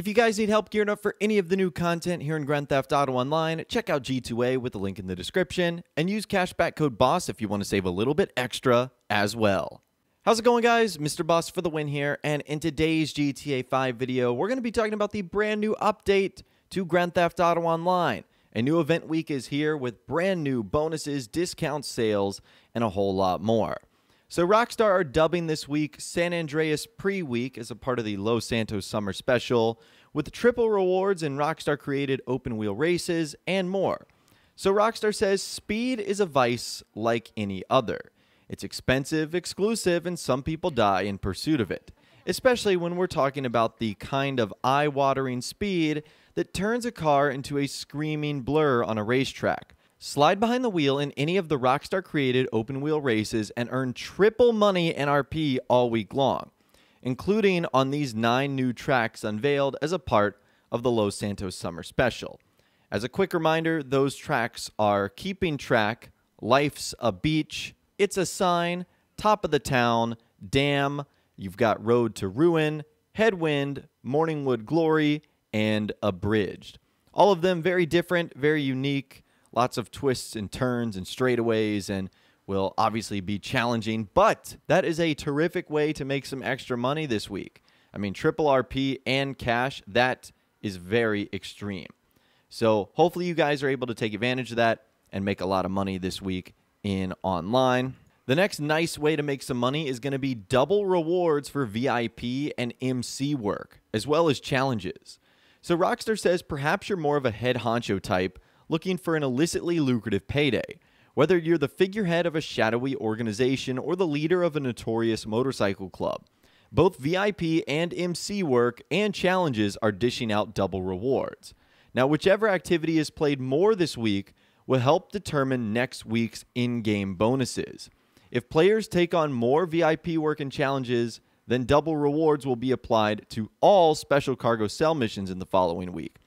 If you guys need help gearing up for any of the new content here in Grand Theft Auto Online, check out G2A with the link in the description and use cashback code BOSS if you want to save a little bit extra as well. How's it going guys? Mr. Boss for the win here and in today's GTA 5 video, we're going to be talking about the brand new update to Grand Theft Auto Online. A new event week is here with brand new bonuses, discount sales, and a whole lot more. So Rockstar are dubbing this week San Andreas Pre-Week as a part of the Los Santos Summer Special with triple rewards in Rockstar created open wheel races and more. So Rockstar says speed is a vice like any other. It's expensive, exclusive, and some people die in pursuit of it, especially when we're talking about the kind of eye watering speed that turns a car into a screaming blur on a racetrack. Slide behind the wheel in any of the Rockstar created open wheel races and earn triple money NRP all week long, including on these nine new tracks unveiled as a part of the Los Santos Summer Special. As a quick reminder, those tracks are Keeping Track, Life's a Beach, It's a Sign, Top of the Town, Dam, you've got Road to Ruin, Headwind, Morningwood Glory, and Abridged. All of them very different, very unique lots of twists and turns and straightaways and will obviously be challenging, but that is a terrific way to make some extra money this week. I mean, triple RP and cash, that is very extreme. So hopefully you guys are able to take advantage of that and make a lot of money this week in online. The next nice way to make some money is going to be double rewards for VIP and MC work, as well as challenges. So Rockstar says perhaps you're more of a head honcho type looking for an illicitly lucrative payday. Whether you're the figurehead of a shadowy organization or the leader of a notorious motorcycle club, both VIP and MC work and challenges are dishing out double rewards. Now, whichever activity is played more this week will help determine next week's in game bonuses. If players take on more VIP work and challenges, then double rewards will be applied to all special cargo sell missions in the following week.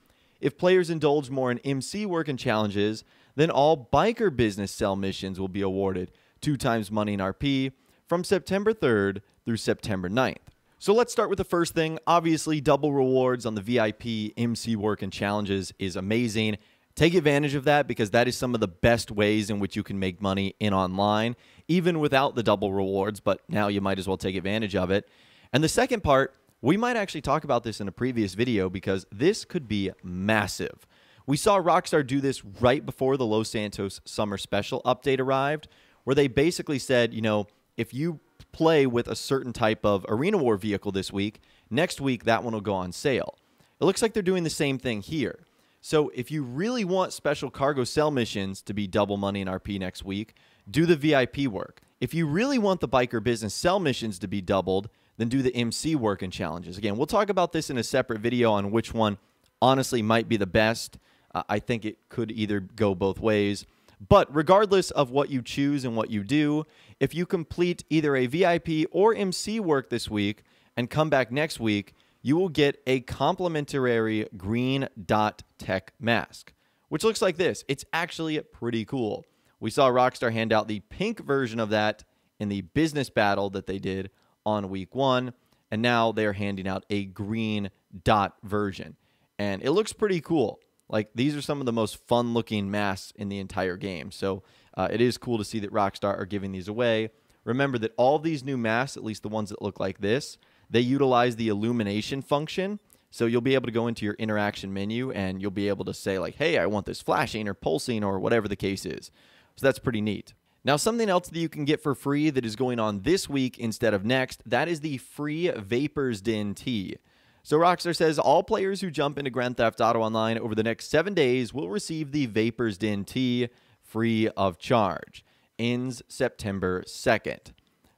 If players indulge more in MC work and challenges, then all biker business cell missions will be awarded two times money in RP from September 3rd through September 9th. So let's start with the first thing. Obviously, double rewards on the VIP MC work and challenges is amazing. Take advantage of that because that is some of the best ways in which you can make money in online, even without the double rewards, but now you might as well take advantage of it. And the second part we might actually talk about this in a previous video because this could be massive. We saw Rockstar do this right before the Los Santos Summer Special update arrived, where they basically said, you know, if you play with a certain type of Arena War vehicle this week, next week that one will go on sale. It looks like they're doing the same thing here. So if you really want special cargo sell missions to be double money in RP next week, do the VIP work. If you really want the biker business sell missions to be doubled, than do the MC work and challenges. Again, we'll talk about this in a separate video on which one honestly might be the best. Uh, I think it could either go both ways. But regardless of what you choose and what you do, if you complete either a VIP or MC work this week and come back next week, you will get a complimentary green dot tech mask, which looks like this. It's actually pretty cool. We saw Rockstar hand out the pink version of that in the business battle that they did on week one. And now they're handing out a green dot version. And it looks pretty cool. Like these are some of the most fun looking masks in the entire game. So uh, it is cool to see that Rockstar are giving these away. Remember that all these new masks, at least the ones that look like this, they utilize the illumination function. So you'll be able to go into your interaction menu and you'll be able to say, like, hey, I want this flashing or pulsing or whatever the case is. So that's pretty neat. Now, something else that you can get for free that is going on this week instead of next, that is the free Vapors Den tea. So Rockstar says all players who jump into Grand Theft Auto Online over the next seven days will receive the Vapors Den tea free of charge. Ends September 2nd.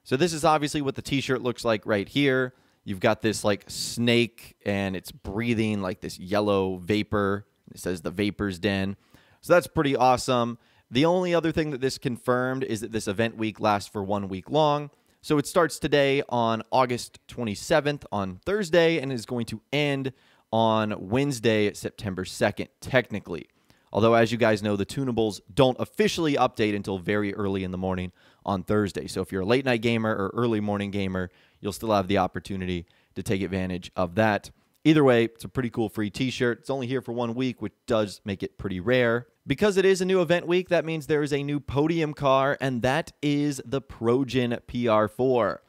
So this is obviously what the t-shirt looks like right here. You've got this like snake and it's breathing like this yellow vapor. It says the Vapors Den. So that's pretty awesome. The only other thing that this confirmed is that this event week lasts for one week long. So it starts today on August 27th on Thursday and is going to end on Wednesday, September 2nd, technically. Although, as you guys know, the tunables don't officially update until very early in the morning on Thursday. So if you're a late night gamer or early morning gamer, you'll still have the opportunity to take advantage of that. Either way, it's a pretty cool free t shirt. It's only here for one week, which does make it pretty rare. Because it is a new event week, that means there is a new podium car, and that is the Progen PR4.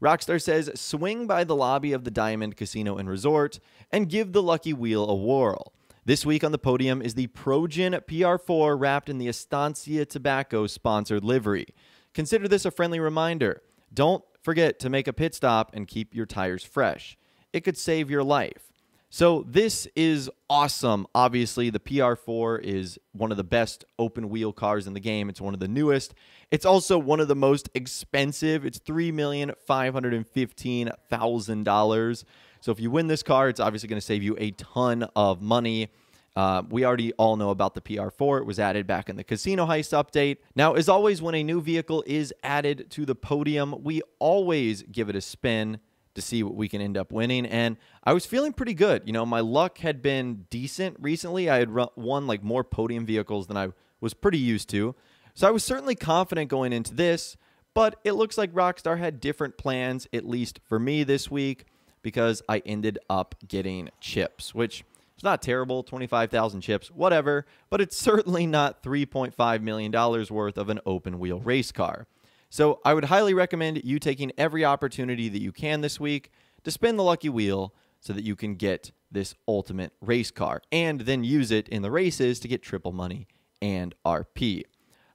Rockstar says, swing by the lobby of the Diamond Casino and Resort and give the lucky wheel a whirl. This week on the podium is the Progen PR4 wrapped in the Estancia Tobacco sponsored livery. Consider this a friendly reminder. Don't forget to make a pit stop and keep your tires fresh. It could save your life. So this is awesome. Obviously, the PR4 is one of the best open wheel cars in the game. It's one of the newest. It's also one of the most expensive. It's $3,515,000. So if you win this car, it's obviously going to save you a ton of money. Uh, we already all know about the PR4. It was added back in the casino heist update. Now, as always, when a new vehicle is added to the podium, we always give it a spin to see what we can end up winning. And I was feeling pretty good. You know, my luck had been decent recently. I had won like more podium vehicles than I was pretty used to. So I was certainly confident going into this, but it looks like Rockstar had different plans, at least for me this week, because I ended up getting chips, which is not terrible 25,000 chips, whatever, but it's certainly not $3.5 million worth of an open wheel race car. So I would highly recommend you taking every opportunity that you can this week to spin the lucky wheel so that you can get this ultimate race car and then use it in the races to get triple money and RP.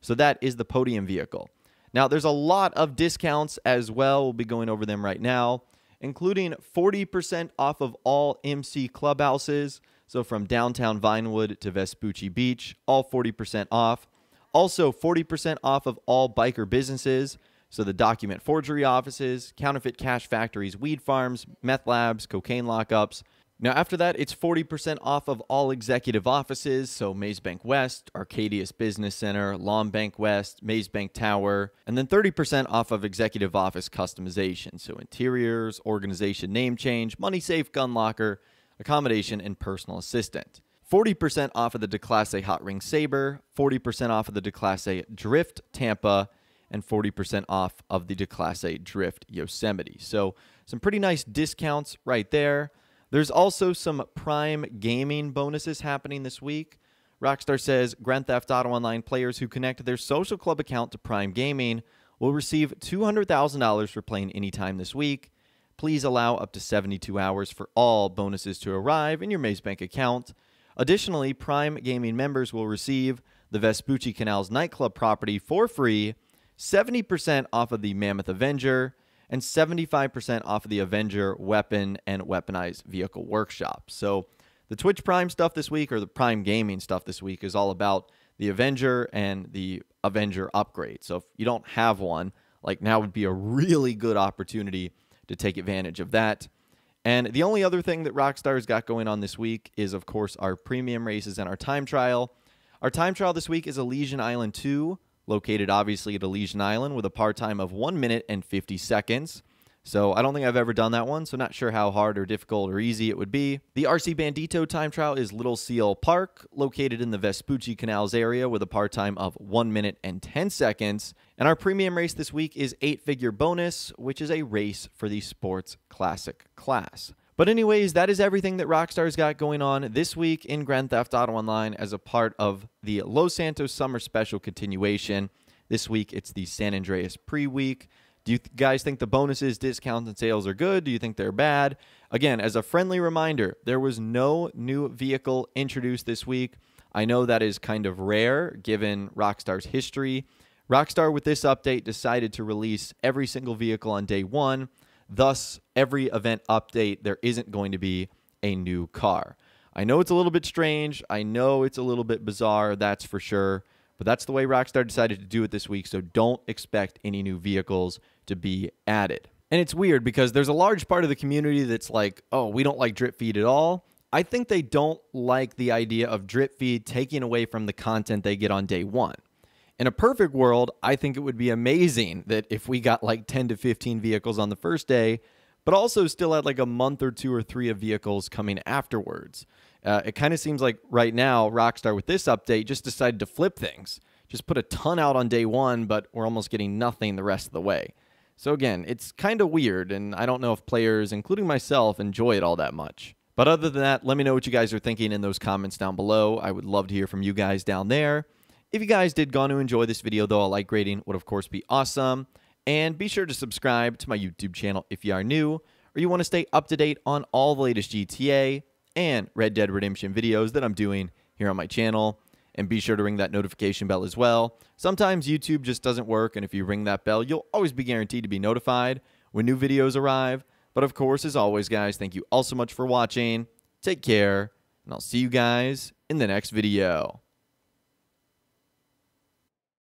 So that is the podium vehicle. Now, there's a lot of discounts as well. We'll be going over them right now, including 40% off of all MC clubhouses. So from downtown Vinewood to Vespucci Beach, all 40% off. Also, 40% off of all biker businesses. So the document forgery offices, counterfeit cash factories, weed farms, meth labs, cocaine lockups. Now, after that, it's 40% off of all executive offices, so Mays Bank West, Arcadius Business Center, Lawn Bank West, Mays Bank Tower, and then 30% off of executive office customization, so interiors, organization name change, money safe gun locker, accommodation, and personal assistant. 40% off of the DeClasse Hot Ring Saber, 40% off of the DeClasse Drift Tampa, and 40% off of the DeClasse Drift Yosemite. So, some pretty nice discounts right there. There's also some prime gaming bonuses happening this week. Rockstar says Grand Theft Auto Online players who connect their social club account to Prime Gaming will receive $200,000 for playing anytime this week. Please allow up to 72 hours for all bonuses to arrive in your Maze Bank account. Additionally, Prime Gaming members will receive the Vespucci Canals nightclub property for free, 70% off of the Mammoth Avenger, and 75% off of the Avenger weapon and weaponized vehicle workshop. So, the Twitch Prime stuff this week or the Prime Gaming stuff this week is all about the Avenger and the Avenger upgrade. So, if you don't have one, like now would be a really good opportunity to take advantage of that. And the only other thing that Rockstar's got going on this week is, of course, our premium races and our time trial. Our time trial this week is Elysian Island 2, located obviously at Elysian Island with a par time of 1 minute and 50 seconds. So I don't think I've ever done that one, so not sure how hard or difficult or easy it would be. The RC Bandito time trial is Little Seal Park, located in the Vespucci Canals area with a part time of 1 minute and 10 seconds. And our premium race this week is 8 Figure Bonus, which is a race for the Sports Classic class. But, anyways, that is everything that Rockstar's got going on this week in Grand Theft Auto Online as a part of the Los Santos Summer Special continuation. This week, it's the San Andreas pre week. Do you guys think the bonuses, discounts, and sales are good? Do you think they're bad? Again, as a friendly reminder, there was no new vehicle introduced this week. I know that is kind of rare given Rockstar's history. Rockstar, with this update, decided to release every single vehicle on day one. Thus, every event update, there isn't going to be a new car. I know it's a little bit strange. I know it's a little bit bizarre, that's for sure. But that's the way Rockstar decided to do it this week. So don't expect any new vehicles to be added. And it's weird because there's a large part of the community that's like, oh, we don't like drip feed at all. I think they don't like the idea of drip feed taking away from the content they get on day one. In a perfect world, I think it would be amazing that if we got like 10 to 15 vehicles on the first day, but also still had like a month or two or three of vehicles coming afterwards. Uh, it kind of seems like right now, Rockstar with this update just decided to flip things, just put a ton out on day one, but we're almost getting nothing the rest of the way. So again, it's kind of weird, and I don't know if players, including myself, enjoy it all that much. But other than that, let me know what you guys are thinking in those comments down below. I would love to hear from you guys down there. If you guys did gone to enjoy this video, though, a like rating would, of course, be awesome. And be sure to subscribe to my YouTube channel if you are new, or you want to stay up to date on all the latest GTA and Red Dead Redemption videos that I'm doing here on my channel and be sure to ring that notification bell as well. Sometimes YouTube just doesn't work, and if you ring that bell, you'll always be guaranteed to be notified when new videos arrive. But of course, as always, guys, thank you all so much for watching. Take care, and I'll see you guys in the next video.